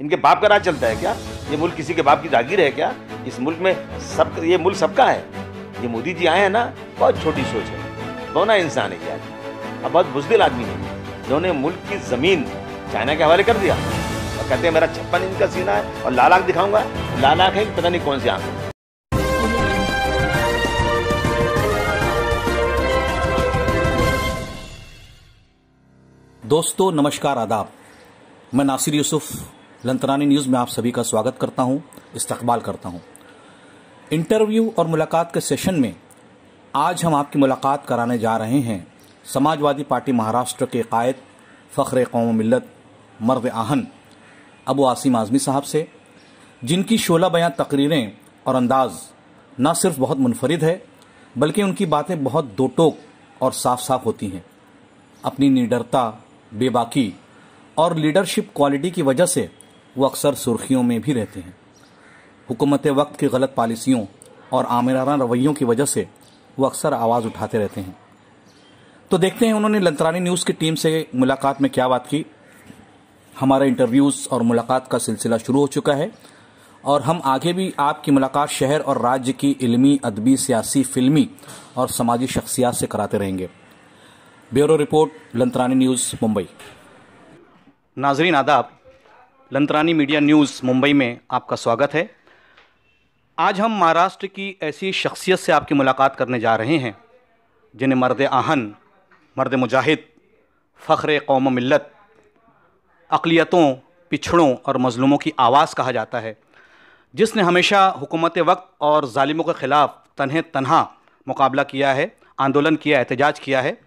इनके बाप का राज चलता है क्या ये मुल्क किसी के बाप की जागीर है क्या इस मुल्क में सब ये मुल्क सबका है ये मोदी जी आए हैं ना बहुत छोटी सोच है बौना इंसान है क्या अब बहुत बुजदिल आदमी है जिन्होंने मुल्क की ज़मीन चाइना के हवाले कर दिया और कहते हैं मेरा छप्पन इंच का सीना है और लाल दिखाऊंगा लाल आंख है पता नहीं कौन सी आंख दोस्तों नमस्कार आदाब मैं नासिर यूसुफ़ लंतरानी न्यूज़ में आप सभी का स्वागत करता हूं इस्तकबाल करता हूं इंटरव्यू और मुलाकात के सेशन में आज हम आपकी मुलाकात कराने जा रहे हैं समाजवादी पार्टी महाराष्ट्र के कायद फ़ख्र कौम मिलत मर्द आहन अबू आसिम आज़मी साहब से जिनकी शोला बयां तकरीरें और अंदाज़ न सिर्फ बहुत मुनफरद है बल्कि उनकी बातें बहुत दो टोक और साफ साफ होती हैं अपनी निडरता बेबाकी और लीडरशिप क्वालिटी की वजह से वो अक्सर सुर्खियों में भी रहते हैं हुकूमत वक्त की गलत पॉलिसियों और आमिराना रवैयों की वजह से वो अक्सर आवाज़ उठाते रहते हैं तो देखते हैं उन्होंने लंतरानी न्यूज़ की टीम से मुलाकात में क्या बात की हमारा इंटरव्यूज़ और मुलाकात का सिलसिला शुरू हो चुका है और हम आगे भी आपकी मुलाकात शहर और राज्य की इलमी अदबी सियासी फिल्मी और समाजी शख्सियात से कराते रहेंगे bureau report Lantrani news Mumbai नाजरीन आदाब लंतरानी मीडिया न्यूज़ मुंबई में आपका स्वागत है आज हम महाराष्ट्र की ऐसी शख्सियत से आपकी मुलाकात करने जा रहे हैं जिन्हें मर्द आहन मर्द मुजाहिद फ़ख्र कौम मिलत अकलीतों पिछड़ों और मज़लूमों की आवाज़ कहा जाता है जिसने हमेशा हुकूमत वक्त और ालिमों के ख़िलाफ़ तनह तनहा मुकाबला किया है आंदोलन किया एहतजाज किया है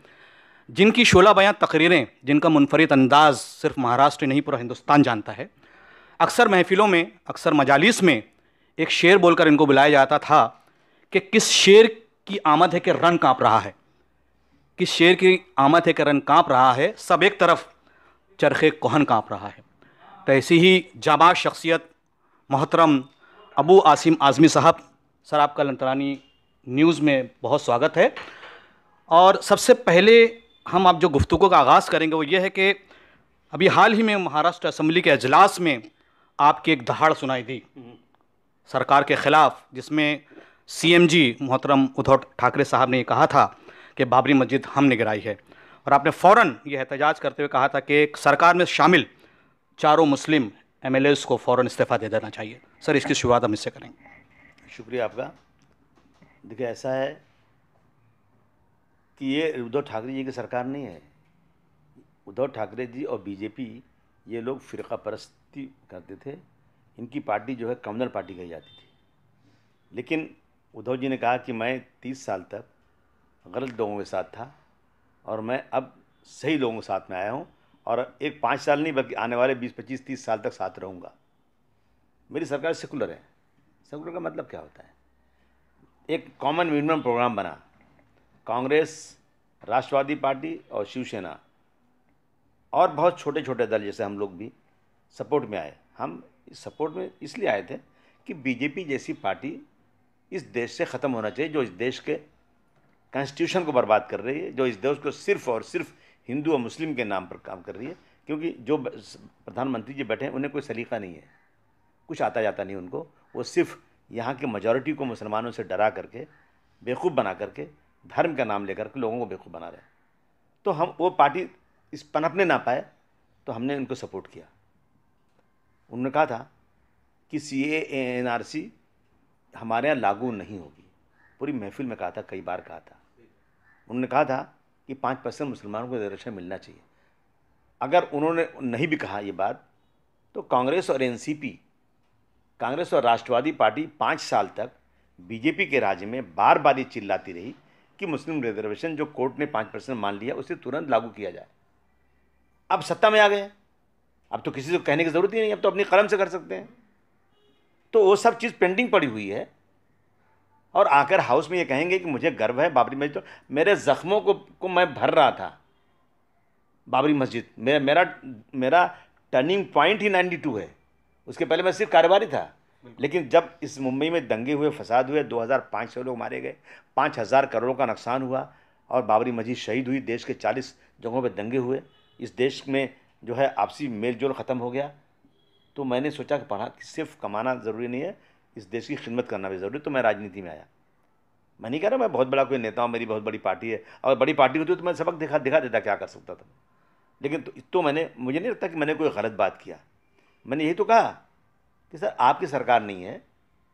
जिनकी शोला बयां तकरीरें जिनका मुनफरद अंदाज सिर्फ महाराष्ट्र नहीं पूरा हिंदुस्तान जानता है अक्सर महफिलों में अक्सर मजालिस में एक शेर बोलकर इनको बुलाया जाता था कि किस शेर की आमद है कि रन काँप रहा है किस शेर की आमद है कि रन काँप रहा है सब एक तरफ चरखे कोहन काँप रहा है तो ऐसी ही जाबाज शख्सियत मोहतरम अबू आसिम आज़मी साहब सर आपका लंतरानी न्यूज़ में बहुत स्वागत है और सबसे पहले हम आप जो गुफ्तु का आगाज़ करेंगे वो ये है कि अभी हाल ही में महाराष्ट्र असम्बली के अजलास में आपकी एक दहाड़ सुनाई दी हम्म। सरकार के ख़िलाफ़ जिसमें सीएमजी मोहतरम उद्धव ठाकरे साहब ने ये कहा था कि बाबरी मस्जिद हम निगराई है और आपने फ़ौर ये एहतजाज करते हुए कहा था कि सरकार में शामिल चारों मुस्लिम एम को फ़ौर इस्तीफ़ा दे देना चाहिए सर इसकी शुरुआत हम इससे करेंगे शुक्रिया आपका देखिए ऐसा है कि ये उद्धव ठाकरे जी की सरकार नहीं है उद्धव ठाकरे जी और बीजेपी ये लोग फ़िरका परस्ती करते थे इनकी पार्टी जो है कम्युनल पार्टी कही जाती थी लेकिन उद्धव जी ने कहा कि मैं तीस साल तक गलत लोगों के साथ था और मैं अब सही लोगों के साथ में आया हूँ और एक पाँच साल नहीं बल्कि आने वाले बीस पच्चीस तीस साल तक साथ रहूँगा मेरी सरकार सेकुलर है सेकुलर का मतलब क्या होता है एक कॉमन मिनिमम प्रोग्राम बना कांग्रेस राष्ट्रवादी पार्टी और शिवसेना और बहुत छोटे छोटे दल जैसे हम लोग भी सपोर्ट में आए हम सपोर्ट में इसलिए आए थे कि बीजेपी जैसी पार्टी इस देश से ख़त्म होना चाहिए जो इस देश के कॉन्स्टिट्यूशन को बर्बाद कर रही है जो इस देश को सिर्फ और सिर्फ हिंदू और मुस्लिम के नाम पर काम कर रही है क्योंकि जो प्रधानमंत्री जी बैठे हैं उन्हें कोई सलीका नहीं है कुछ आता जाता नहीं उनको वो सिर्फ यहाँ के मजॉरिटी को मुसलमानों से डरा करके बेवकूफ़ बना करके धर्म का नाम लेकर के लोगों को बेवकूफ़ बना रहे तो हम वो पार्टी इस पनपने ना पाए तो हमने उनको सपोर्ट किया उन्होंने कहा था कि सी एन आर सी हमारे यहाँ लागू नहीं होगी पूरी महफिल में कहा था कई बार कहा था उन्होंने कहा था कि पाँच परसेंट मुसलमानों को रक्षा मिलना चाहिए अगर उन्होंने नहीं भी कहा ये बात तो कांग्रेस और एनसीपी कांग्रेस और राष्ट्रवादी पार्टी पाँच साल तक बीजेपी के राज्य में बार बार ये चिल्लाती रही कि मुस्लिम रिजर्वेशन जो कोर्ट ने पाँच परसेंट मान लिया उसे तुरंत लागू किया जाए अब सत्ता में आ गए अब तो किसी को कहने की ज़रूरत ही नहीं अब तो अपनी कलम से कर सकते हैं तो वो सब चीज़ पेंडिंग पड़ी हुई है और आकर हाउस में ये कहेंगे कि मुझे गर्व है बाबरी मस्जिद तो मेरे ज़ख्मों को को मैं भर रहा था बाबरी मस्जिद मेरा मेरा मेरा टर्निंग पॉइंट ही 92 है उसके पहले मैं सिर्फ कारोबारी था लेकिन जब इस मुंबई में दंगे हुए फसाद हुए पाँच सौ लोग मारे गए 5000 करोड़ का नुकसान हुआ और बाबरी मस्जिद शहीद हुई देश के 40 जगहों पर दंगे हुए इस देश में जो है आपसी मेल जोल ख़त्म हो गया तो मैंने सोचा कि पढ़ा कि सिर्फ कमाना ज़रूरी नहीं है इस देश की खिदमत करना भी ज़रूरी तो मैं राजनीति में आया मैं नहीं कह रहा मैं बहुत बड़ा कोई नेता हूँ मेरी बहुत बड़ी पार्टी है और बड़ी पार्टी होती तो मैं सबक दिखा दिखा देता क्या कर सकता था लेकिन तो, तो मैंने मुझे नहीं लगता कि मैंने कोई गलत बात किया मैंने यही तो कहा कि सर आपकी सरकार नहीं है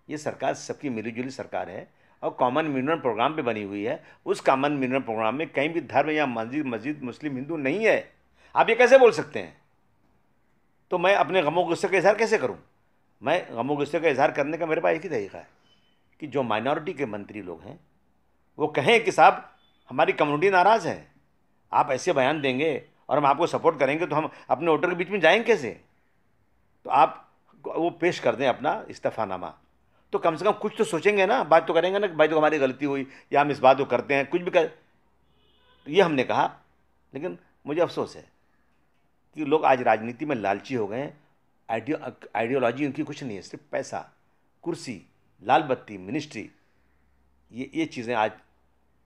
ये सरकार सबकी मिलीजुली सरकार है और कॉमन मिनिमम प्रोग्राम पे बनी हुई है उस कॉमन मिनिमम प्रोग्राम में कहीं भी धर्म या मस्जिद मस्जिद मुस्लिम हिंदू नहीं है आप ये कैसे बोल सकते हैं तो मैं अपने गमो गुस्से का इजहार कैसे करूँ मैं गमो गुस्से का इजहार करने का मेरे पास एक ही तरीका है कि जो माइनॉरिटी के मंत्री लोग हैं वो कहें कि साहब हमारी कम्युनिटी नाराज़ है आप ऐसे बयान देंगे और हम आपको सपोर्ट करेंगे तो हम अपने वोटर के बीच में जाएंगे कैसे तो आप वो पेश कर दें अपना इस्तीफ़ानामा तो कम से कम कुछ तो सोचेंगे ना बात तो करेंगे ना भाई तो हमारी गलती हुई या हम इस बात को करते हैं कुछ भी कर तो ये हमने कहा लेकिन मुझे अफसोस है कि लोग आज राजनीति में लालची हो गए हैं आइडियो आइडियोलॉजी उनकी कुछ नहीं है सिर्फ पैसा कुर्सी लाल बत्ती मिनिस्ट्री ये ये चीज़ें आज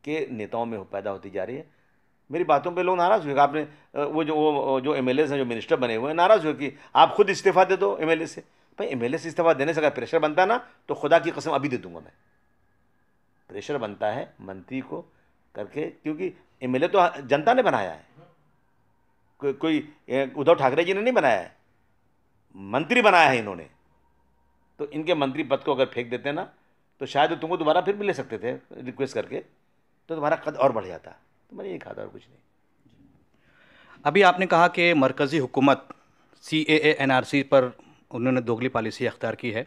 के नेताओं में पैदा होती जा रही है मेरी बातों पे लोग नाराज़ हुए आपने वो जो वो जो एम हैं जो मिनिस्टर बने हुए हैं नाराज़ हुए कि आप खुद इस्तीफ़ा दे दो एम से भाई एम से इस्तीफ़ा देने से अगर प्रेशर बनता ना तो खुदा की कसम अभी दे दूंगा मैं प्रेशर बनता है मंत्री को करके क्योंकि एम तो जनता ने बनाया है को, कोई उद्धव ठाकरे जी ने नहीं बनाया है मंत्री बनाया है इन्होंने तो इनके मंत्री पद को अगर फेंक देते ना तो शायद तुमको दोबारा फिर भी ले सकते थे रिक्वेस्ट करके तो तुम्हारा कद और बढ़ जाता तो मैंने ये कहा था और कुछ नहीं अभी आपने कहा कि मरकज़ी हुकूमत सी ए एन आर सी पर उन्होंने दोगली पॉलिसी अख्तियार की है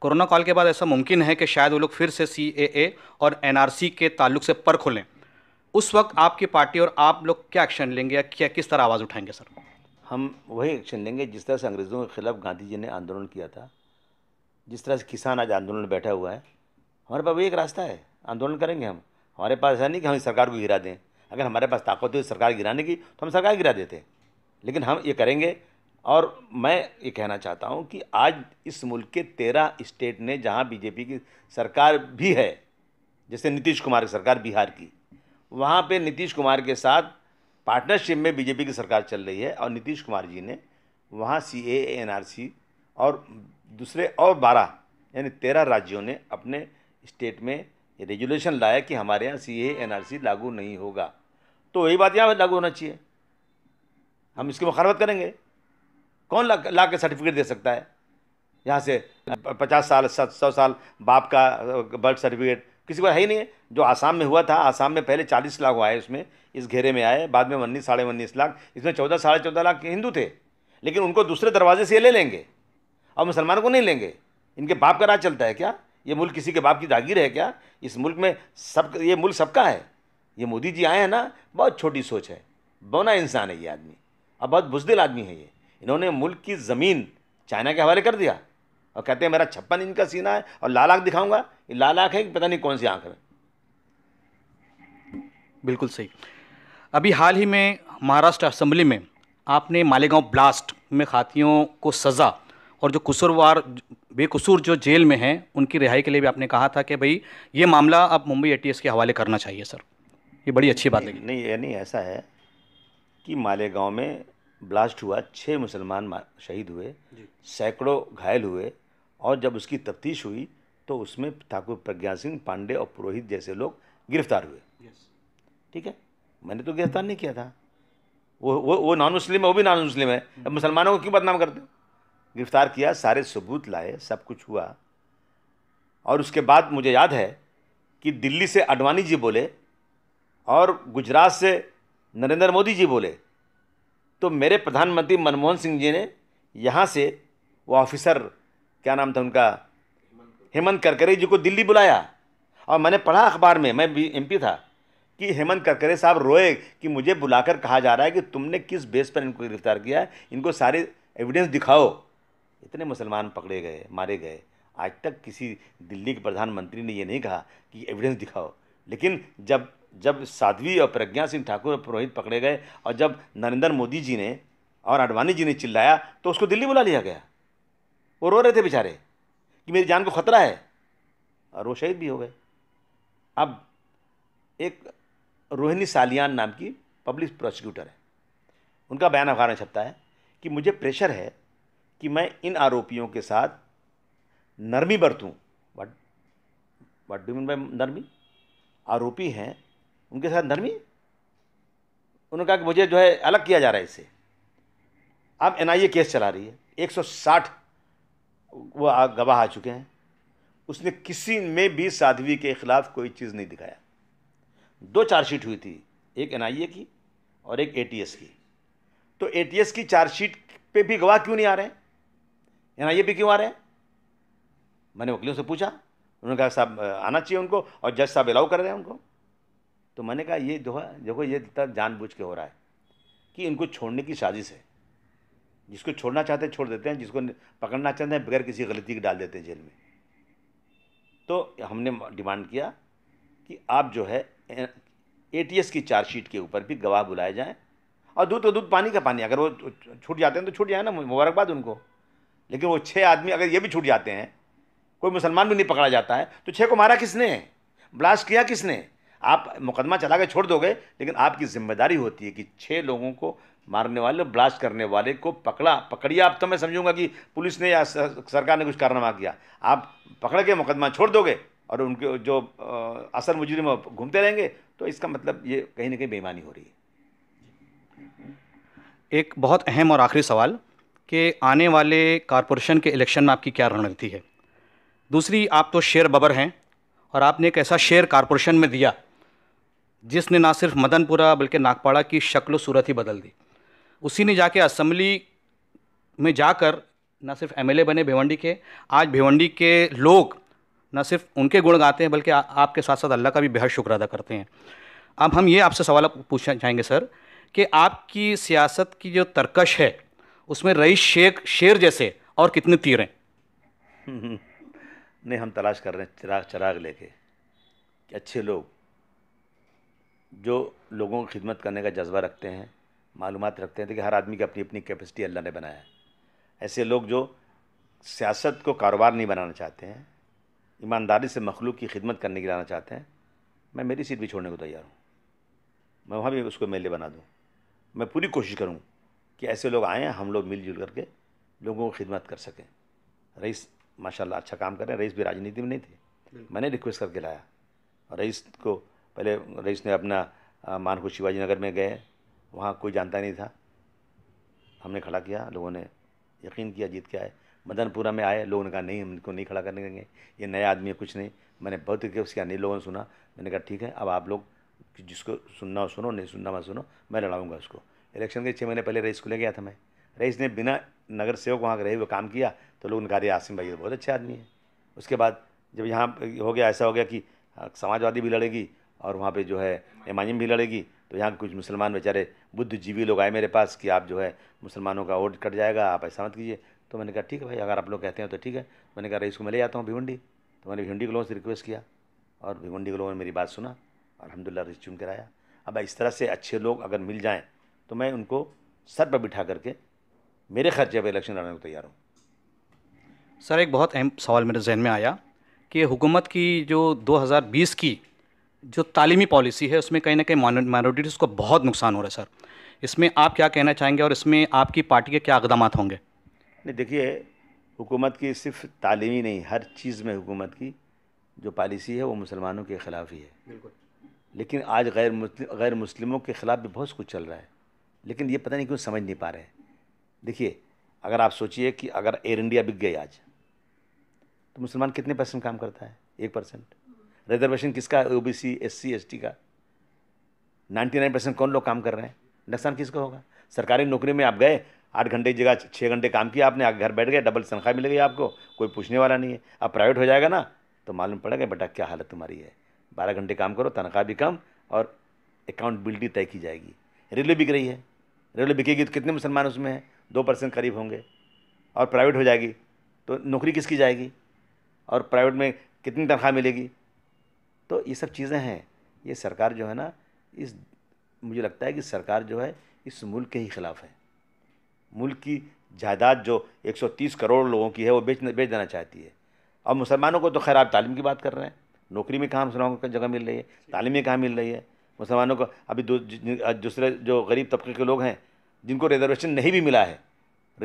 कोरोना कॉल के बाद ऐसा मुमकिन है कि शायद वो लोग फिर से सी ए ए और एन आर सी के ताल्लुक से पर खोलें उस वक्त आपकी पार्टी और आप लोग क्या एक्शन लेंगे या क्या किस तरह आवाज़ उठाएंगे सर हम वही एक्शन लेंगे जिस तरह से अंग्रेज़ों के ख़िलाफ़ गांधी जी ने आंदोलन किया था जिस तरह से किसान आज आंदोलन में बैठा हुआ है हमारे पास वही एक रास्ता है आंदोलन करेंगे हम हमारे पास ऐसा नहीं कि हम सरकार को गिरा दें अगर हमारे पास ताकत हुई सरकार गिराने की तो हम सरकार गिरा देते लेकिन हम ये करेंगे और मैं ये कहना चाहता हूँ कि आज इस मुल्क के तेरह स्टेट ने जहाँ बीजेपी की सरकार भी है जैसे नीतीश कुमार की सरकार बिहार की वहाँ पे नीतीश कुमार के साथ पार्टनरशिप में बीजेपी की सरकार चल रही है और नीतीश कुमार जी ने वहाँ सी ए एन आर सी और दूसरे और बारह यानी तेरह राज्यों ने अपने स्टेट में रेजुलेशन लाया कि हमारे यहाँ सी ए एन आर सी लागू नहीं होगा तो यही बात यहाँ लागू होना चाहिए हम इसकी मुखालत करेंगे कौन ला ला के सर्टिफिकेट दे सकता है यहाँ से पचास साल सत सौ साल बाप का बर्थ सर्टिफिकेट किसी को है ही नहीं है जो आसाम में हुआ था आसाम में पहले चालीस लाख हुआ है उसमें इस घेरे में आए बाद में उन्नीस साढ़े उन्नीस लाख इसमें चौदह साढ़े चौदह लाख हिंदू थे लेकिन उनको दूसरे दरवाजे से ये ले लेंगे और मुसलमानों को नहीं लेंगे इनके बाप का राज चलता है क्या ये मुल्क किसी के बाप की जागीर है क्या इस मुल्क में सब ये मुल्क सबका है ये मोदी जी आए हैं ना बहुत छोटी सोच है बौना इंसान है ये आदमी अब बहुत बुजदिल आदमी है ये इन्होंने मुल्क की ज़मीन चाइना के हवाले कर दिया और कहते हैं मेरा छप्पन इंच का सीना है और लाल आँख दिखाऊंगा ये लाल आँख है कि पता नहीं कौन सी आँख है बिल्कुल सही अभी हाल ही में महाराष्ट्र असम्बली में आपने मालेगांव ब्लास्ट में खातियों को सज़ा और जो कसूरवार बेकसूर जो जेल में हैं उनकी रिहाई के लिए भी आपने कहा था कि भाई ये मामला अब मुंबई एटीएस के हवाले करना चाहिए सर ये बड़ी अच्छी बात लगी नहीं ये नहीं ऐसा है कि मालेगांव में ब्लास्ट हुआ छः मुसलमान शहीद हुए सैकड़ों घायल हुए और जब उसकी तफ्तीश हुई तो उसमें ठाकुर प्रज्ञा सिंह पांडे और पुरोहित जैसे लोग गिरफ्तार हुए ठीक है मैंने तो गिरफ्तार नहीं किया था वो वो वो नॉन मुस्लिम है वो भी नॉन मुस्लिम है hmm. अब मुसलमानों को क्यों बदनाम करते हो गिरफ्तार किया सारे सबूत लाए सब कुछ हुआ और उसके बाद मुझे याद है कि दिल्ली से अडवाणी जी बोले और गुजरात से नरेंद्र मोदी जी बोले तो मेरे प्रधानमंत्री मनमोहन सिंह जी ने यहाँ से वो ऑफिसर क्या नाम था उनका हेमंत करकरे जी को दिल्ली बुलाया और मैंने पढ़ा अखबार में मैं भी एमपी था कि हेमंत करकरे साहब रोए कि मुझे बुलाकर कहा जा रहा है कि तुमने किस बेस पर इनको गिरफ्तार किया है इनको सारे एविडेंस दिखाओ इतने मुसलमान पकड़े गए मारे गए आज तक किसी दिल्ली के प्रधानमंत्री ने ये नहीं कहा कि एविडेंस दिखाओ लेकिन जब जब साध्वी और प्रज्ञा सिंह ठाकुर और पुरोहित पकड़े गए और जब नरेंद्र मोदी जी ने और आडवाणी जी ने चिल्लाया तो उसको दिल्ली बुला लिया गया वो रो रहे थे बेचारे कि मेरी जान को खतरा है और वो शहीद भी हो गए अब एक रोहिणी सालियान नाम की पब्लिक प्रोसिक्यूटर है उनका बयान अखबार में छपता है कि मुझे प्रेशर है कि मैं इन आरोपियों के साथ नरमी बरतूँ what what do mean by नरमी आरोपी हैं उनके साथ धर्मी उन्होंने कहा कि मुझे जो है अलग किया जा रहा है इससे अब एन केस चला रही है 160 वो गवाह आ चुके हैं उसने किसी में भी साध्वी के खिलाफ कोई चीज़ नहीं दिखाया दो चार्जशीट हुई थी एक एन की और एक ए की तो ए की चार्जशीट पे भी गवाह क्यों नहीं आ रहे हैं एन भी क्यों आ रहे हैं मैंने वकीलों से पूछा उन्होंने कहा साहब आना चाहिए उनको और जज साहब अलाउ कर रहे हैं उनको तो मैंने कहा ये जो है देखो ये तब जानबूझ के हो रहा है कि इनको छोड़ने की साजिश है जिसको छोड़ना चाहते हैं छोड़ देते हैं जिसको पकड़ना चाहते हैं बगैर किसी गलती के डाल देते हैं जेल में तो हमने डिमांड किया कि आप जो है ए की चार्जशीट के ऊपर भी गवाह बुलाए जाएँ और दूध तो दूध पानी का पानी अगर वो छूट जाते हैं तो छूट जाए ना मुबारकबाद उनको लेकिन वो छः आदमी अगर ये भी छूट जाते हैं कोई मुसलमान भी नहीं पकड़ा जाता है तो छः को मारा किसने ब्लास्ट किया किसने आप मुकदमा चला के छोड़ दोगे लेकिन आपकी जिम्मेदारी होती है कि छः लोगों को मारने वाले ब्लास्ट करने वाले को पकड़ा पकड़िया आप तो मैं समझूंगा कि पुलिस ने या सरकार ने कुछ कारनामा किया आप पकड़ के मुकदमा छोड़ दोगे और उनके जो असर मुजरिम घूमते रहेंगे तो इसका मतलब ये कहीं ना कहीं बेईमानी हो रही है एक बहुत अहम और आखिरी सवाल कि आने वाले कॉरपोरेशन के इलेक्शन में आपकी क्या रणनीति है दूसरी आप तो शेर बबर हैं और आपने एक ऐसा शेर कॉरपोरेशन में दिया जिसने ना सिर्फ मदनपुरा बल्कि नागपाड़ा की शक्ल सूरत ही बदल दी उसी ने जाके असम्बली में जाकर ना सिर्फ एमएलए बने भिवंडी के आज भिवंडी के लोग ना सिर्फ उनके गुण गाते हैं बल्कि आपके साथ साथ अल्लाह का भी बेहद शुक्र अदा करते हैं अब हम ये आपसे सवाल पूछना चाहेंगे सर कि आपकी सियासत की जो तरकश है उसमें रईस शेख शेर जैसे और कितने तीर हैं नहीं हम तलाश कर रहे हैं चिराग चिराग लेके अच्छे लोग जो लोगों की खिदमत करने का जज्बा रखते हैं मालूम रखते हैं देखिए हर आदमी की अपनी अपनी कैपेसिटी अल्लाह ने बनाया है ऐसे लोग जो सियासत को कारोबार नहीं बनाना चाहते हैं ईमानदारी से मखलूक की खिदमत करने की लाना चाहते हैं मैं मेरी सीट भी छोड़ने को तैयार हूँ मैं वहाँ भी उसको एम बना दूँ मैं पूरी कोशिश करूँ कि ऐसे लोग आएँ हम लोग मिलजुल करके लोगों को खिदमत कर सकें रईस माशाला अच्छा काम करें रईस भी राजनीति में नहीं थे मैंने रिक्वेस्ट करके लाया और रईस को पहले रईस ने अपना मानखू शिवाजी नगर में गए वहाँ कोई जानता नहीं था हमने खड़ा किया लोगों ने यकीन किया जीत के आए मदनपुरा में आए लोगों ने कहा नहीं हम इनको नहीं खड़ा करने देंगे ये नया आदमी है कुछ नहीं मैंने बहुत के उसके अन्य लोगों ने सुना मैंने कहा ठीक है अब आप लोग जिसको सुनना हो सुनो नहीं सुनना मत सुनो मैं लड़ाऊंगा उसको इलेक्शन के छः महीने पहले रईस को ले गया था मैं रईस ने बिना नगर सेवक वहाँ रहे हुए काम किया तो लोग उनका आसिम भाई तो बहुत अच्छे आदमी है उसके बाद जब यहाँ हो गया ऐसा हो गया कि समाजवादी भी लड़ेगी और वहाँ पे जो है एमाजिम भी लड़ेगी तो यहाँ कुछ मुसलमान बेचारे जीवी लोग आए मेरे पास कि आप जो है मुसलमानों का वोट कट जाएगा आप ऐसा मत कीजिए तो मैंने कहा ठीक है भाई अगर आप लोग कहते हैं तो ठीक है मैंने कहा रईस को मैं ले जाता हूँ भिवंडी तो मैंने भिवंडी के लोगों से रिक्वेस्ट किया और भिवंडी के लोगों ने मेरी बात सुना अलहमदिल्ला रही चुन कराया अब इस तरह से अच्छे लोग अगर मिल जाएँ तो मैं उनको सर पर बिठा करके मेरे खर्चे पर इलेक्शन लड़ने को तैयार हूँ सर एक बहुत अहम सवाल मेरे जहन में आया कि हुकूमत की जो 2020 की जो तालीमी पॉलिसी है उसमें कहीं ना कहीं माइनॉरिटीज़ को बहुत नुकसान हो रहा है सर इसमें आप क्या कहना चाहेंगे और इसमें आपकी पार्टी के क्या इकदाम होंगे नहीं देखिए हुकूमत की सिर्फ तालीमी नहीं हर चीज़ में हुकूमत की जो पॉलिसी है वो मुसलमानों के ख़िलाफ़ ही है बिल्कुल लेकिन आज गैर मुस्लिम गैर मुस्लिमों के ख़िलाफ़ भी बहुत कुछ चल रहा है लेकिन ये पता नहीं क्यों समझ नहीं पा रहे देखिए अगर आप सोचिए कि अगर एयर इंडिया बिक गई आज तो मुसलमान कितने परसेंट काम करता है एक परसेंट रिजर्वेशन किसका O B C S C S T का नाइन्टी नाइन परसेंट कौन लोग काम कर रहे हैं नुकसान किसका होगा सरकारी नौकरी में आप गए आठ घंटे की जगह छः घंटे काम किया आपने घर बैठ गए डबल तनख्वाह मिल गई आपको कोई पूछने वाला नहीं है अब प्राइवेट हो जाएगा ना तो मालूम पड़ेगा बेटा क्या हालत तुम्हारी है बारह घंटे काम करो तनख्वाह भी कम और अकाउंटबिलिटी तय की जाएगी रेलवे बिक रही है रेलवे बिकेगी तो कितने मुसलमान उसमें हैं दो परसेंट करीब होंगे और प्राइवेट हो जाएगी तो नौकरी किसकी जाएगी और प्राइवेट में कितनी तनख्वाह मिलेगी तो ये सब चीज़ें हैं ये सरकार जो है ना इस मुझे लगता है कि सरकार जो है इस मुल्क के ही ख़िलाफ़ है मुल्क की जायदाद जो 130 करोड़ लोगों की है वो बेच बेच देना चाहती है अब मुसलमानों को तो खैर आप तालीम की बात कर रहे हैं नौकरी में कहाँ मुसलमानों को जगह मिल रही है तालीम में कहाँ मिल रही है मुसलमानों को अभी दूसरे जो गरीब तबके के लोग हैं जिनको रिजर्वेशन नहीं भी मिला है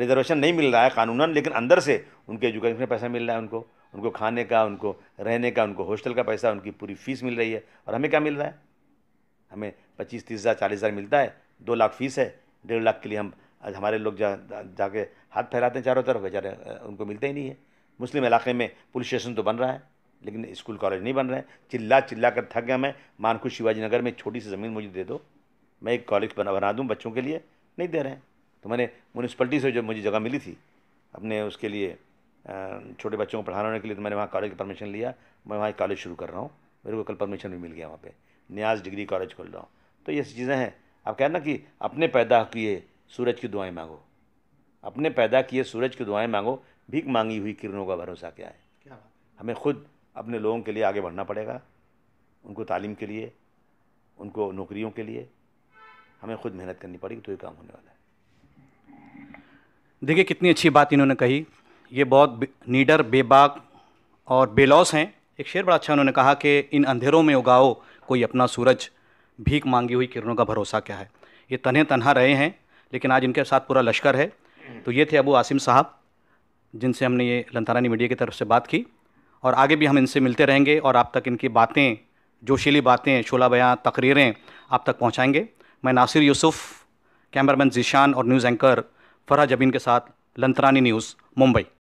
रिजर्वेशन नहीं मिल रहा है कानूनन लेकिन अंदर से उनके एजुकेशन में पैसा मिल रहा है उनको उनको खाने का उनको रहने का उनको हॉस्टल का पैसा उनकी पूरी फीस मिल रही है और हमें क्या मिल रहा है हमें पच्चीस तीस हज़ार चालीस हज़ार मिलता है दो लाख फीस है डेढ़ लाख के लिए हम आज हमारे लोग जा जाके हाथ फैलाते हैं चारों तरफ बेचारे उनको मिलते ही नहीं है मुस्लिम इलाके में पुलिस स्टेशन तो बन रहा है लेकिन स्कूल कॉलेज नहीं बन रहे चिल्ला चिल्ला कर थक गया मैं मानखू शिवाजी नगर में छोटी सी ज़मीन मुझे दे दो मैं एक कॉलेज बना बना दूँ बच्चों के लिए नहीं दे रहे हैं तो मैंने म्यूनसिपलिटी से जो मुझे जगह मिली थी अपने उसके लिए छोटे बच्चों को पढ़ाने के लिए तो मैंने वहाँ कॉलेज का परमिशन लिया मैं वहाँ कॉलेज शुरू कर रहा हूँ मेरे को कल परमिशन भी मिल गया वहाँ पर न्याज डिग्री कॉलेज खोल रहा हूँ तो ये चीज़ें हैं आप कहना कि अपने पैदा किए सूरज की दुआएं मांगो अपने पैदा किए सूरज की दुआएं मांगो भीख मांगी हुई किरणों का भरोसा क्या है क्या हमें खुद अपने लोगों के लिए आगे बढ़ना पड़ेगा उनको तालीम के लिए उनको नौकरियों के लिए हमें खुद मेहनत करनी पड़ेगी तो ये काम होने वाला है देखिए कितनी अच्छी बात इन्होंने कही ये बहुत नीडर बेबाक और बेलौस हैं एक शेर बड़ा अच्छा उन्होंने कहा कि इन अंधेरों में उगाओ कोई अपना सूरज भीख मांगी हुई किरणों का भरोसा क्या है ये तन्हे तन्हा रहे हैं लेकिन आज इनके साथ पूरा लश्कर है तो ये थे अबू आसिम साहब जिनसे हमने ये लंतारानी मीडिया की तरफ से बात की और आगे भी हम इनसे मिलते रहेंगे और आप तक इनकी बातें जोशीली बातें शोला बयां तकरीरें आप तक पहुँचाएँगे मैं नासिर यूसुफ़ कैमरामैन जीशान और न्यूज़ एंकर फरहा जबीन के साथ लंतरानी न्यूज़ मुंबई